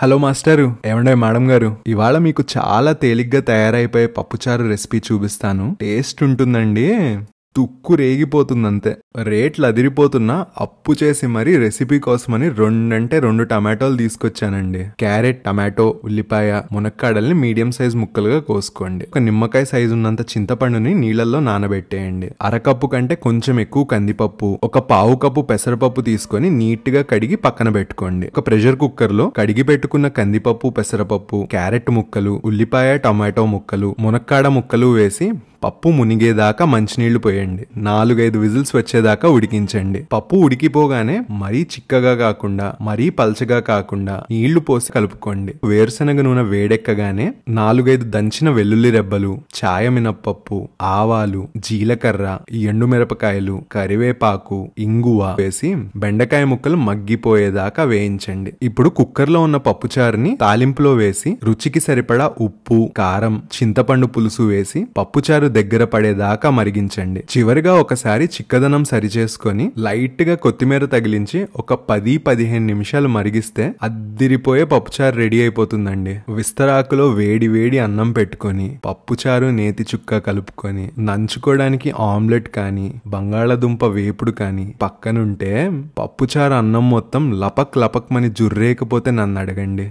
hello మాస్టారు ఏమండే madam గారు ఇవాళ మీకు చాలా తేలిగ్గా తయారైపోయే పప్పుచారు రెసిపీ చూపిస్తాను టేస్ట్ ఉంటుందండి తుక్కు రేగిపోతుందంతే రేట్లు అదిరిపోతున్నా అప్పు చేసి మరీ రెసిపీ కోసమని రెండంటే రెండు టమాటోలు తీసుకొచ్చానండి క్యారెట్ టమాటో ఉల్లిపాయ మునక్కాడల్ని మీడియం సైజ్ ముక్కలుగా కోసుకోండి ఒక నిమ్మకాయ సైజ్ ఉన్నంత చింతపండుని నీళ్ళల్లో నానబెట్టేయండి అరకప్పు కంటే కొంచెం ఎక్కువ కందిపప్పు ఒక పావు కప్పు పెసరపప్పు తీసుకొని నీట్ గా కడిగి పక్కన పెట్టుకోండి ఒక ప్రెషర్ కుక్కర్ లో కడిగి పెట్టుకున్న కందిపప్పు పెసరపప్పు క్యారెట్ ముక్కలు ఉల్లిపాయ టమాటో ముక్కలు మునక్కాడ ముక్కలు వేసి పప్పు మునిగేదాకా మంచినీళ్లు పోయండి నాలుగైదు విజిల్స్ వచ్చేదాకా ఉడికించండి పప్పు ఉడికిపోగానే మరీ చిక్కగా కాకుండా మరీ పల్చగా కాకుండా నీళ్లు పోసి కలుపుకోండి వేరుశనగ నూనె వేడెక్కగానే నాలుగైదు దంచిన వెల్లుల్లి రెబ్బలు మినప్పప్పు ఆవాలు జీలకర్ర ఎండుమిరపకాయలు కరివేపాకు ఇంగువ వేసి బెండకాయ ముక్కలు మగ్గిపోయేదాకా వేయించండి ఇప్పుడు కుక్కర్లో ఉన్న పప్పుచారుని తాలింపులో వేసి రుచికి సరిపడా ఉప్పు కారం చింతపండు పులుసు వేసి పప్పుచారు దగ్గర పడేదాకా మరిగించండి చివరిగా ఒకసారి చిక్కదనం సరిచేసుకొని లైట్ గా కొత్తిమీర తగిలించి ఒక పది పదిహేను నిమిషాలు మరిగిస్తే అద్దిరిపోయే పప్పుచారు రెడీ అయిపోతుందండి విస్తరాకులో వేడి వేడి అన్నం పెట్టుకొని పప్పుచారు నేతి చుక్క కలుపుకొని నంచుకోవడానికి ఆమ్లెట్ కానీ బంగాళదుంప వేపుడు కానీ పక్కనుంటే పప్పుచారు అన్నం మొత్తం లపక్ లపక్ మని జుర్రేకపోతే నన్ను అడగండి